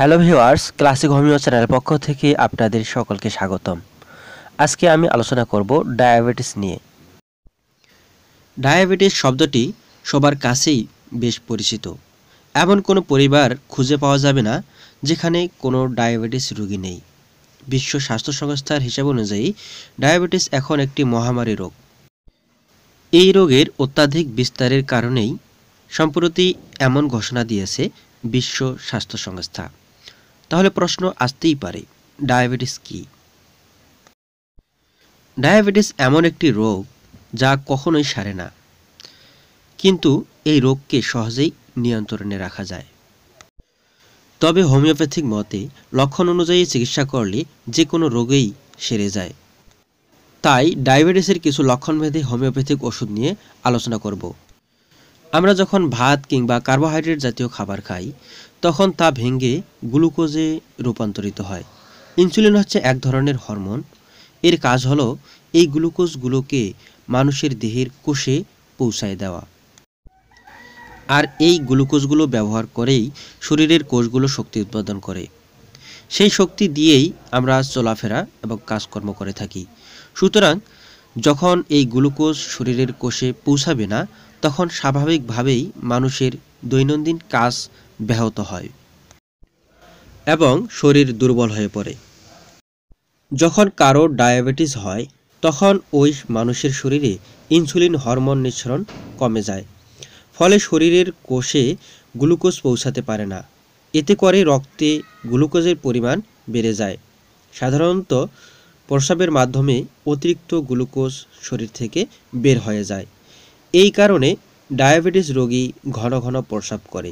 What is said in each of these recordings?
hello viewers classic homeo চ্যানেলের পক্ষ থেকে আপনাদের সকলকে স্বাগতম আজকে আমি আলোচনা করব ডায়াবেটিস নিয়ে ডায়াবেটিস শব্দটি সবার কাছেই বেশ পরিচিত এমন কোনো পরিবার খুঁজে পাওয়া যাবে না যেখানে কোনো ডায়াবেটিস রোগী নেই বিশ্ব স্বাস্থ্য সংস্থার হিসাব অনুযায়ী ডায়াবেটিস এখন একটি মহামারী রোগ এই রোগের অত্যাধিক বিস্তারের কারণেই সম্প্রতি এমন ঘোষণা দিয়েছে বিশ্ব স্বাস্থ্য সংস্থা তাহলে প্রশ্ন আসতেই পারে ডায়াবেটিস কি ডায়াবেটিস এমন একটি রোগ যা কখনোই সারে না কিন্তু এই রোগকে সহজেই নিয়ন্ত্রণে রাখা যায় তবে হোমিওপ্যাথিক মতে লক্ষণ অনুযায়ী চিকিৎসা করলে যে কোনো রোগেই সেরে যায় তাই ডায়াবেটিসের কিছু লক্ষণভেদে হোমিওপ্যাথিক ওষুধ নিয়ে আলোচনা করব আমরা যখন ভাত কিংবা কার্বোহাইড্রেট জাতীয় খাবার খাই তখন তা ভেঙে গ্লুকোজে রূপান্তরিত হয় ইনসুলিন হচ্ছে এক ধরনের হরমোন এর কাজ হলো এই গ্লুকোজগুলোকে মানুষের দেহের কোষে পৌঁছায় দেওয়া আর এই গ্লুকোজগুলো ব্যবহার করেই শরীরের কোষগুলো শক্তি উৎপাদন করে সেই শক্তি দিয়েই আমরা চলাফেরা এবং কাজকর্ম করে থাকি সুতরাং যখন এই গ্লুকোজ শরীরের কোষে পৌঁছাবে না তখন স্বাভাবিকভাবেই মানুষের দৈনন্দিন কাজ ব্যাহত হয় এবং শরীর দুর্বল হয়ে পড়ে যখন কারো ডায়াবেটিস হয় তখন ওই মানুষের শরীরে ইনসুলিন হরমোন নিঃসরণ কমে যায় ফলে শরীরের কোষে গ্লুকোজ পৌঁছাতে পারে না এতে করে রক্তে গ্লুকোজের পরিমাণ বেড়ে যায় সাধারণত প্রসাবের মাধ্যমে অতিরিক্ত গ্লুকোজ শরীর থেকে বের হয়ে যায় এই কারণে ডায়াবেটিস রোগী ঘন ঘন প্রস্রাব করে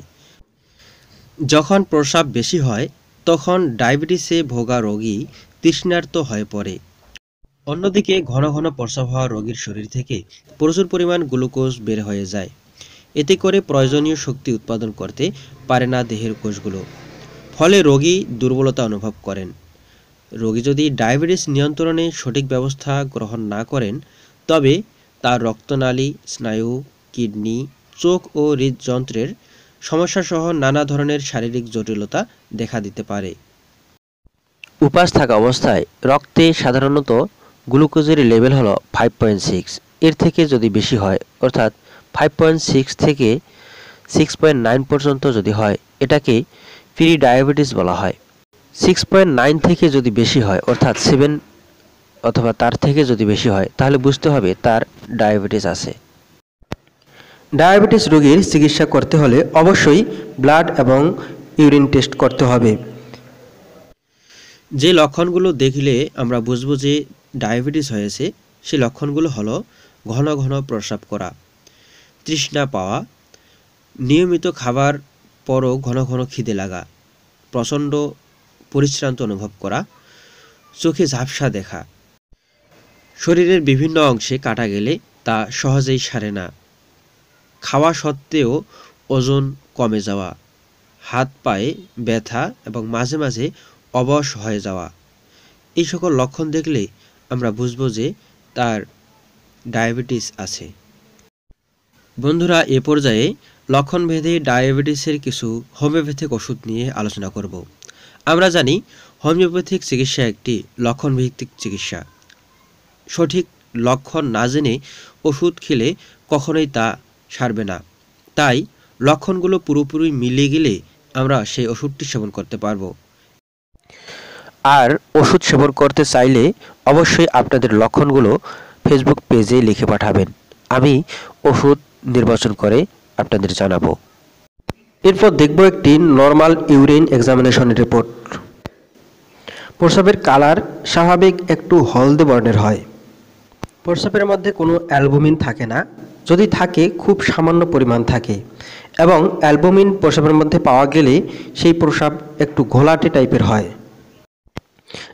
যখন প্রস্রাব বেশি হয় তখন ডায়াবেটিসে ভোগা রোগী তৃষ্ণার্ত হয়ে পড়ে অন্যদিকে ঘন ঘন প্রস্রাব হওয়া রোগীর শরীর থেকে প্রচুর পরিমাণ গ্লুকোজ বের হয়ে যায় এতে করে প্রয়োজনীয় শক্তি উৎপাদন করতে পারে না দেহের কোষগুলো ফলে রোগী দুর্বলতা অনুভব করেন রোগী যদি ডায়াবেটিস নিয়ন্ত্রণে সঠিক ব্যবস্থা গ্রহণ না করেন তবে তার রক্তনালী স্নায়ু কিডনি চোখ ও হৃদযন্ত্রের সমস্যাসহ নানা ধরনের শারীরিক জটিলতা দেখা দিতে পারে উপাস থাকা অবস্থায় রক্তে সাধারণত গ্লুকোজের লেভেল হলো ফাইভ পয়েন্ট সিক্স এর থেকে যদি বেশি হয় অর্থাৎ ফাইভ পয়েন্ট সিক্স থেকে সিক্স পয়েন্ট নাইন পর্যন্ত যদি হয় এটাকে প্রি ডায়াবেটিস বলা হয় সিক্স পয়েন্ট নাইন থেকে যদি বেশি হয় অর্থাৎ সেভেন অথবা তার থেকে যদি বেশি হয় তাহলে বুঝতে হবে তার ডায়াবেটিস আছে ডায়াবেটিস রোগীর চিকিৎসা করতে হলে অবশ্যই ব্লাড এবং ইউরিন টেস্ট করতে হবে যে লক্ষণগুলো দেখলে আমরা বুঝবো যে ডায়াবেটিস হয়েছে সে লক্ষণগুলো হলো ঘন ঘন প্রস্রাব করা তৃষ্ণা পাওয়া নিয়মিত খাবার পরও ঘন ঘন খিদে লাগা প্রচণ্ড পরিশ্রান্ত অনুভব করা চোখে ঝাপসা দেখা শরীরের বিভিন্ন অংশে কাটা গেলে তা সহজেই সারে না খাওয়া সত্ত্বেও ওজন কমে যাওয়া হাত পায়ে ব্যথা এবং মাঝে মাঝে অবশ হয়ে যাওয়া এই সকল লক্ষণ দেখলে আমরা বুঝব যে তার ডায়াবেটিস আছে বন্ধুরা এ পর্যায়ে লক্ষণভেদে ডায়াবেটিসের কিছু হোমিওপ্যাথিক ওষুধ নিয়ে আলোচনা করব আমরা জানি হোমিওপ্যাথিক চিকিৎসা একটি লক্ষণভিত্তিক চিকিৎসা সঠিক লক্ষণ না জেনে ওষুধ খেলে কখনোই তা সারবে না তাই লক্ষণগুলো পুরোপুরি মিলে গেলে আমরা সেই ওষুধটি সেবন করতে পারব আর ওষুধ সেবন করতে চাইলে অবশ্যই আপনাদের লক্ষণগুলো ফেসবুক পেজে লিখে পাঠাবেন আমি ওষুধ নির্বাচন করে আপনাদের জানাবো এরপর দেখব একটি নর্মাল ইউরিন এক্সামিনেশন রিপোর্ট প্রসাবের কালার স্বাভাবিক একটু হলদে বর্ণের হয় প্রস্রাবের মধ্যে কোনো অ্যালবুমিন থাকে না যদি থাকে খুব সামান্য পরিমাণ থাকে এবং অ্যালবুমিন প্রস্রাবের মধ্যে পাওয়া গেলে সেই প্রস্রাব একটু ঘোলাটে টাইপের হয়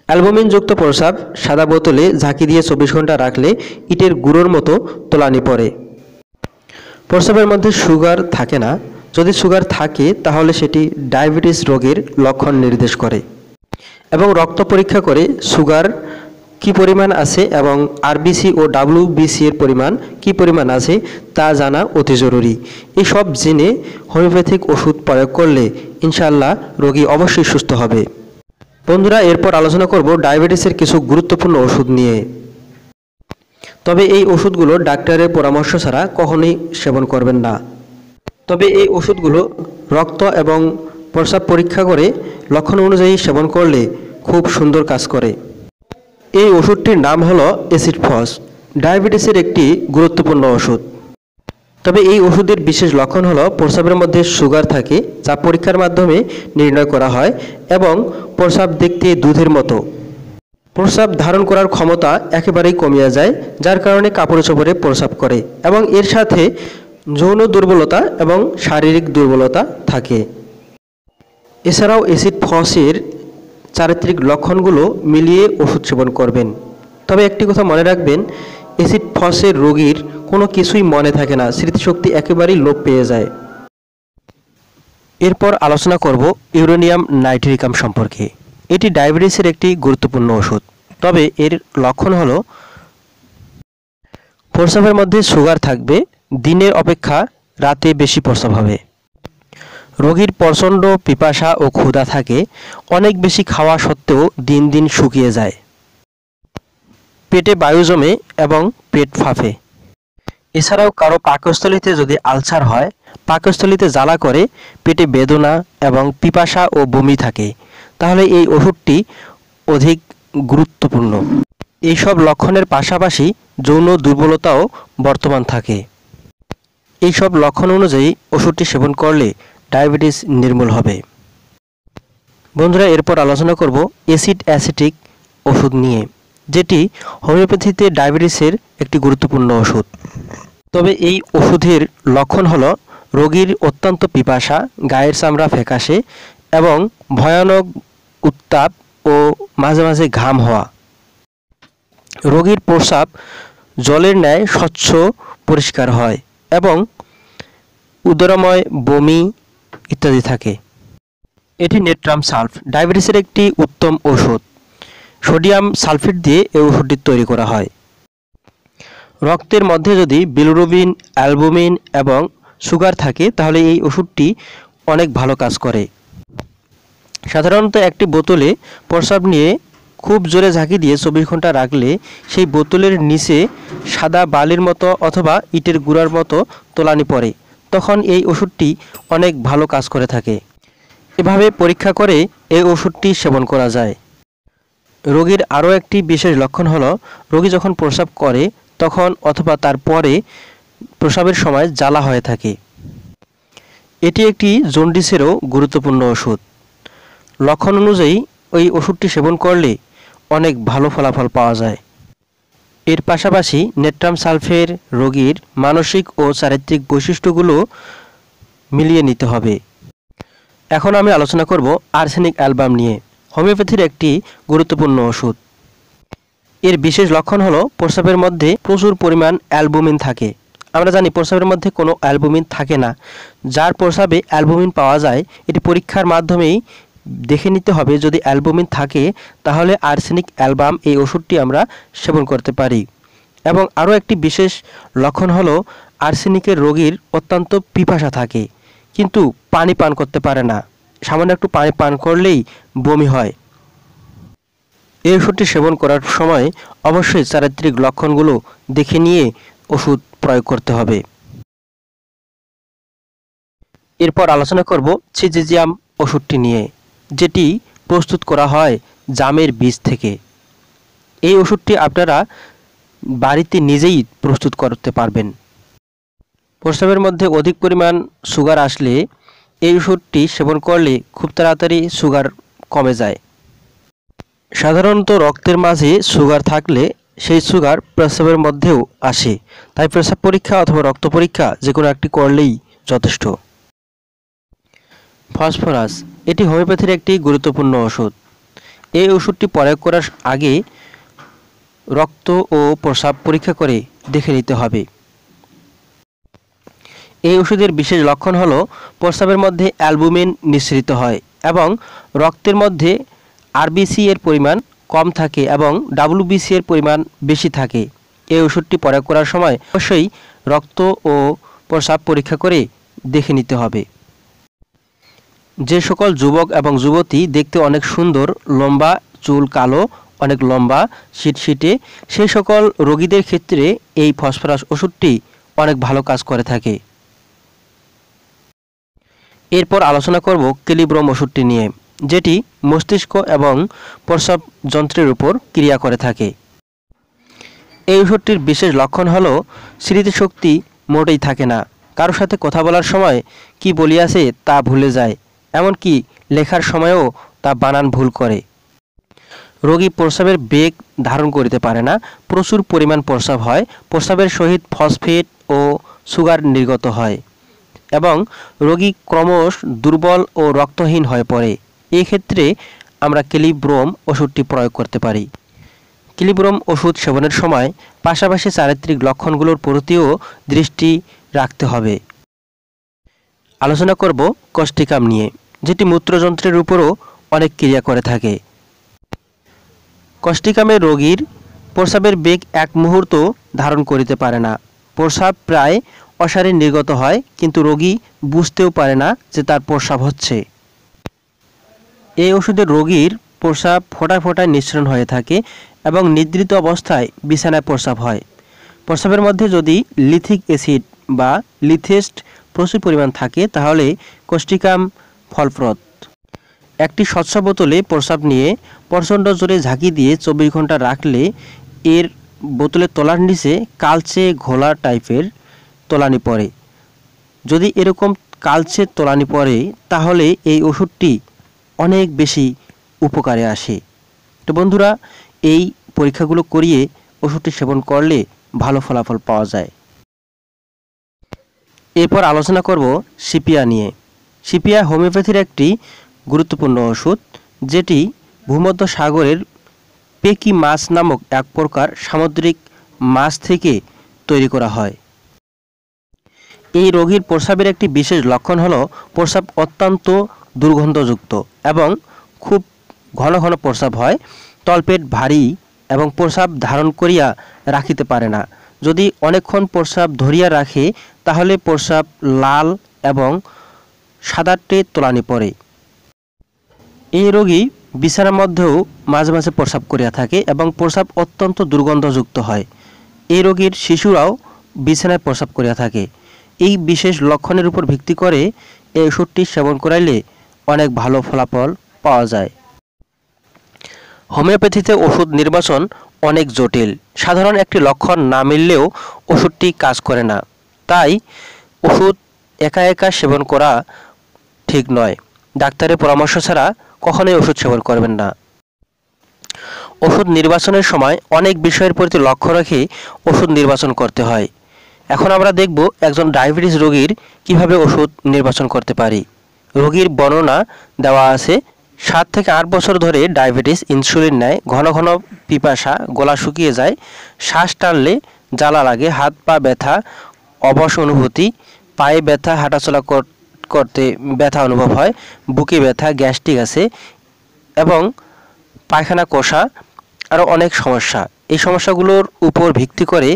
অ্যালবুমিনযুক্ত প্রস্রাব সাদা বোতলে ঝাঁকি দিয়ে চব্বিশ ঘন্টা রাখলে ইটের গুঁড়োর মতো তোলানি পড়ে প্রস্রাবের মধ্যে সুগার থাকে না যদি সুগার থাকে তাহলে সেটি ডায়াবেটিস রোগের লক্ষণ নির্দেশ করে এবং রক্ত পরীক্ষা করে সুগার কি পরিমাণ আছে এবং আরবিসি ও ডাব্লিউবিসি এর পরিমাণ কি পরিমাণ আছে তা জানা অতি জরুরি এসব জেনে হোমিওপ্যাথিক ওষুধ প্রয়োগ করলে ইনশাল্লাহ রোগী অবশ্যই সুস্থ হবে বন্ধুরা এরপর আলোচনা করব ডায়াবেটিসের কিছু গুরুত্বপূর্ণ ওষুধ নিয়ে তবে এই ওষুধগুলো ডাক্তারের পরামর্শ ছাড়া কখনোই সেবন করবেন না তবে এই ওষুধগুলো রক্ত এবং প্রস্রাব পরীক্ষা করে লক্ষণ অনুযায়ী সেবন করলে খুব সুন্দর কাজ করে এই ওষুধটির নাম হলো অ্যাসিড ফস ডায়াবেটিসের একটি গুরুত্বপূর্ণ ওষুধ তবে এই ওষুধের বিশেষ লক্ষণ হলো প্রস্রাবের মধ্যে সুগার থাকে যা পরীক্ষার মাধ্যমে নির্ণয় করা হয় এবং প্রস্রাব দেখতে দুধের মতো প্রস্রাব ধারণ করার ক্ষমতা একেবারেই কমিয়া যায় যার কারণে কাপড়ে চোপড়ে প্রস্রাব করে এবং এর সাথে যৌন দুর্বলতা এবং শারীরিক দুর্বলতা থাকে এছাড়াও অ্যাসিড ফসের চারিত্রিক লক্ষণগুলো মিলিয়ে ওষুধ সেবন করবেন তবে একটি কথা মনে রাখবেন অ্যাসিড ফসের রোগীর কোনো কিছুই মনে থাকে না স্মৃতিশক্তি একেবারেই লোপ পেয়ে যায় এরপর আলোচনা করব ইউরেনিয়াম নাইট্রিকাম সম্পর্কে এটি ডায়াবেটিসের একটি গুরুত্বপূর্ণ ওষুধ তবে এর লক্ষণ হল প্রস্রাবের মধ্যে সুগার থাকবে দিনের অপেক্ষা রাতে বেশি প্রস্রাব হবে রোগীর প্রচণ্ড পিপাসা ও ক্ষুধা থাকে অনেক বেশি খাওয়া সত্ত্বেও দিন দিন শুকিয়ে যায় পেটে বায়ু জমে এবং পেট ফাঁপে এছাড়াও কারো পাকস্থলিতে যদি আলসার হয় পাকস্থলিতে জ্বালা করে পেটে বেদনা এবং পিপাসা ও বমি থাকে তাহলে এই ওষুধটি অধিক গুরুত্বপূর্ণ এইসব লক্ষণের পাশাপাশি যৌন দুর্বলতাও বর্তমান থাকে এইসব লক্ষণ অনুযায়ী ওষুধটি সেবন করলে ডায়াবেটিস নির্মূল হবে বন্ধুরা এরপর আলোচনা করব অ্যাসিড অ্যাসিটিক ওষুধ নিয়ে যেটি হোমিওপ্যাথিতে ডায়াবেটিসের একটি গুরুত্বপূর্ণ ওষুধ তবে এই ওষুধের লক্ষণ হলো রোগীর অত্যন্ত পিপাসা গায়ের চামড়া ফেঁকাশে এবং ভয়ানক উত্তাপ ও মাঝে মাঝে ঘাম হওয়া রোগীর প্রস্রাব জলের ন্যায় স্বচ্ছ পরিষ্কার হয় এবং উদরময় বমি ইত্যাদি থাকে এটি নেট্রাম সালফ ডায়াবেটিসের একটি উত্তম ওষুধ সোডিয়াম সালফেট দিয়ে এই ওষুধটি তৈরি করা হয় রক্তের মধ্যে যদি বিলুরুবিন অ্যালবুমিন এবং সুগার থাকে তাহলে এই ওষুধটি অনেক ভালো কাজ করে সাধারণত একটি বোতলে প্রস্রাব নিয়ে খুব জোরে ঝাঁকি দিয়ে চব্বিশ ঘন্টা রাখলে সেই বোতলের নিচে সাদা বালির মতো অথবা ইটের গুঁড়ার মতো তোলানি পড়ে তখন এই ওষুধটি অনেক ভালো কাজ করে থাকে এভাবে পরীক্ষা করে এই ওষুধটি সেবন করা যায় রোগীর আরও একটি বিশেষ লক্ষণ হলো রোগী যখন প্রস্রাব করে তখন অথবা তারপরে প্রসাবের প্রস্রাবের সময় জ্বালা হয়ে থাকে এটি একটি জন্ডিসেরও গুরুত্বপূর্ণ ওষুধ লক্ষণ অনুযায়ী ওই ওষুধটি সেবন করলে অনেক ভালো ফলাফল পাওয়া যায় এর পাশাপাশি নেট্রাম সালফের রোগীর মানসিক ও চারিত্রিক বৈশিষ্ট্যগুলো মিলিয়ে নিতে হবে এখন আমি আলোচনা করব আর্সেনিক অ্যালবাম নিয়ে হোমিওপ্যাথির একটি গুরুত্বপূর্ণ ওষুধ এর বিশেষ লক্ষণ হলো প্রস্রাবের মধ্যে প্রচুর পরিমাণ অ্যালবুমিন থাকে আমরা জানি প্রস্রাবের মধ্যে কোনো অ্যালবুমিন থাকে না যার প্রস্রাবে অ্যালবুমিন পাওয়া যায় এটি পরীক্ষার মাধ্যমেই দেখে নিতে হবে যদি অ্যালবুমিন থাকে তাহলে আর্সেনিক অ্যালবাম এই ওষুধটি আমরা সেবন করতে পারি এবং আরও একটি বিশেষ লক্ষণ হল আর্সেনিকের রোগীর অত্যন্ত পিপাসা থাকে কিন্তু পানি পান করতে পারে না সামান্য একটু পানি পান করলেই বমি হয় এই ওষুধটি সেবন করার সময় অবশ্যই চারিত্রিক লক্ষণগুলো দেখে নিয়ে ওষুধ প্রয়োগ করতে হবে এরপর আলোচনা করব চিজিজিয়াম ওষুধটি নিয়ে যেটি প্রস্তুত করা হয় জামের বীজ থেকে এই ওষুধটি আপনারা বাড়িতে নিজেই প্রস্তুত করতে পারবেন প্রস্রাবের মধ্যে অধিক পরিমাণ সুগার আসলে এই ওষুধটি সেবন করলে খুব তাড়াতাড়ি সুগার কমে যায় সাধারণত রক্তের মাঝে সুগার থাকলে সেই সুগার প্রস্রাবের মধ্যেও আসে তাই প্রস্রাব পরীক্ষা অথবা রক্ত পরীক্ষা যে কোনো একটি করলেই যথেষ্ট ফসফরাস এটি হোমিওপ্যাথির একটি গুরুত্বপূর্ণ ওষুধ এই ওষুধটি প্রয়োগ করার আগে রক্ত ও প্রস্রাব পরীক্ষা করে দেখে নিতে হবে এই ওষুধের বিশেষ লক্ষণ হলো প্রস্রাবের মধ্যে অ্যালবুমিন নিঃসৃত হয় এবং রক্তের মধ্যে আরবিসি এর পরিমাণ কম থাকে এবং ডাব্লুবিসি এর পরিমাণ বেশি থাকে এই ওষুধটি প্রয়োগ করার সময় অবশ্যই রক্ত ও প্রস্রাব পরীক্ষা করে দেখে নিতে হবে যে সকল যুবক এবং যুবতী দেখতে অনেক সুন্দর লম্বা চুল কালো অনেক লম্বা শীটশিটে সেই সকল রোগীদের ক্ষেত্রে এই ফসফরাস ওষুধটি অনেক ভালো কাজ করে থাকে এরপর আলোচনা করব কেলিব্রম ওষুধটি নিয়ে যেটি মস্তিষ্ক এবং প্রসব যন্ত্রের উপর ক্রিয়া করে থাকে এই ওষুধটির বিশেষ লক্ষণ হল স্মৃতিশক্তি মোটেই থাকে না কারোর সাথে কথা বলার সময় কি বলিয়াছে তা ভুলে যায় এমনকি লেখার সময়ও তা বানান ভুল করে রোগী প্রস্রাবের বেগ ধারণ করিতে পারে না প্রচুর পরিমাণ প্রস্রাব হয় প্রস্রাবের সহিত ফসফেট ও সুগার নির্গত হয় এবং রোগী ক্রমশ দুর্বল ও রক্তহীন হয়ে পড়ে এক্ষেত্রে আমরা ক্লিব্রোম ওষুধটি প্রয়োগ করতে পারি ক্লিব্রোম ওষুধ সেবনের সময় পাশাপাশি চারিত্রিক লক্ষণগুলোর প্রতিও দৃষ্টি রাখতে হবে আলোচনা করব কষ্টিকাম নিয়ে যেটি মূত্রযন্ত্রের উপরও অনেক ক্রিয়া করে থাকে কষ্টিকামের রোগীর প্রস্রাবের বেগ এক মুহূর্ত ধারণ করিতে পারে না প্রসাব প্রায় অসারে নির্গত হয় কিন্তু রোগী বুঝতেও পারে না যে তার প্রসাব হচ্ছে এই ওষুধে রোগীর প্রসাব ফোটা ফোটায় নিঃসরণ হয়ে থাকে এবং নিদ্রিত অবস্থায় বিছানায় প্রস্রাব হয় প্রস্রাবের মধ্যে যদি লিথিক অ্যাসিড বা লিথেস্ট প্রচুর পরিমাণ থাকে তাহলে কষ্টিকাম ফলপ্রদ একটি স্বচ্ছ বোতলে প্রস্রাব নিয়ে প্রচণ্ড জোরে ঝাঁকি দিয়ে চব্বিশ ঘন্টা রাখলে এর বোতলের তলার নিচে কালচে ঘোলা টাইপের তলানি পড়ে যদি এরকম কালচে তলানি পড়ে তাহলে এই ওষুধটি অনেক বেশি উপকারে আসে তো বন্ধুরা এই পরীক্ষাগুলো করিয়ে ওষুধটি সেবন করলে ভালো ফলাফল পাওয়া যায় এরপর আলোচনা করব সিপিয়া নিয়ে সিপিয়া হোমিওপ্যাথির একটি গুরুত্বপূর্ণ ওষুধ যেটি ভূমধ্য সাগরের পেকি মাছ নামক এক প্রকার সামুদ্রিক মাছ থেকে তৈরি করা হয় এই রোগীর প্রস্রাবের একটি বিশেষ লক্ষণ হল প্রস্রাব অত্যন্ত দুর্গন্ধযুক্ত এবং খুব ঘন ঘন প্রস্রাব হয় তলপেট ভারী এবং প্রস্রাব ধারণ করিয়া রাখিতে পারে না যদি অনেকক্ষণ প্রস্রাব ধরিয়া রাখে তাহলে প্রস্রাব লাল এবং সাদাটে তোলানি পরে এই রোগী বিছানার মধ্যেও মাঝে মাঝে প্রস্রাব করিয়া থাকে এবং প্রস্রাব অত্যন্ত দুর্গন্ধযুক্ত হয় এই রোগীর শিশুরাও বিছানায় প্রস্রাব করিয়া থাকে এই বিশেষ লক্ষণের উপর ভিত্তি করে এই ওষুধটি সেবন করাইলে অনেক ভালো ফলাফল পাওয়া যায় হোমিওপ্যাথিতে ওষুধ নির্বাচন অনেক জটিল সাধারণ একটি লক্ষণ না মিললেও ওষুধটি কাজ করে না তাই ওষুধ একা একা সেবন করা ঠিক নয় ডাক্তারের পরামর্শ ছাড়া কখনোই ওষুধ সেবন করবেন না ওষুধ নির্বাচনের সময় অনেক বিষয়ের প্রতি লক্ষ্য রেখে ওষুধ নির্বাচন করতে হয় এখন আমরা দেখব একজন ডায়াবেটিস রোগীর কিভাবে ওষুধ নির্বাচন করতে পারি রোগীর বর্ণনা দেওয়া আছে সাত থেকে আট বছর ধরে ডায়াবেটিস ইনসুলিন নেয় ঘন ঘন পিপাসা গলা শুকিয়ে যায় শ্বাস টানলে জ্বালা লাগে হাত পা ব্যথা অবশ অনুভূতি পায়ে ব্যথা হাঁটাচলা কর করতে ব্যথা অনুভব হয় বুকে ব্যথা গ্যাস্ট্রিক আছে এবং পায়খানা কষা আরও অনেক সমস্যা এই সমস্যাগুলোর উপর ভিত্তি করে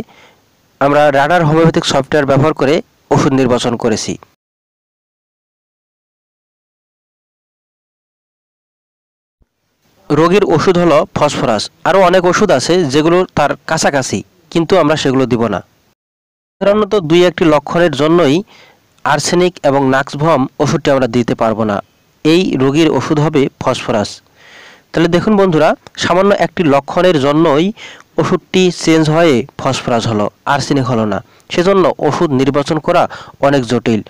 আমরা রাডার হোমিওপ্যাথিক সফটওয়্যার ব্যবহার করে ওষুধ নির্বাচন করেছি রোগীর ওষুধ হলো ফসফরাস আরও অনেক ওষুধ আছে যেগুলো তার কাছাকাছি কিন্তু আমরা সেগুলো দিব না সাধারণত দুই একটি লক্ষণের জন্যই আর্সেনিক এবং নাক্সভম ওষুধটি আমরা দিতে পারবো না এই রোগীর ওষুধ হবে ফসফরাস তাহলে দেখুন বন্ধুরা সামান্য একটি লক্ষণের জন্যই ওষুধটি চেঞ্জ হয়ে ফসফরাস হলো আর্সেনিক হলো না সেজন্য ওষুধ নির্বাচন করা অনেক জটিল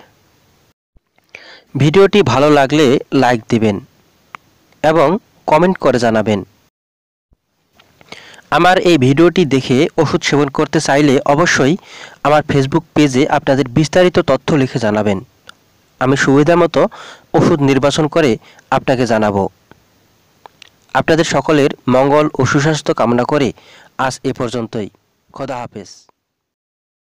ভিডিওটি ভালো লাগলে লাইক দিবেন এবং কমেন্ট করে জানাবেন আমার এই ভিডিওটি দেখে ওষুধ সেবন করতে চাইলে অবশ্যই আমার ফেসবুক পেজে আপনাদের বিস্তারিত তথ্য লিখে জানাবেন আমি সুবিধা মতো ওষুধ নির্বাচন করে আপনাকে জানাবো আপনাদের সকলের মঙ্গল ও সুস্বাস্থ্য কামনা করে আজ এ পর্যন্তই খোদা হাফেজ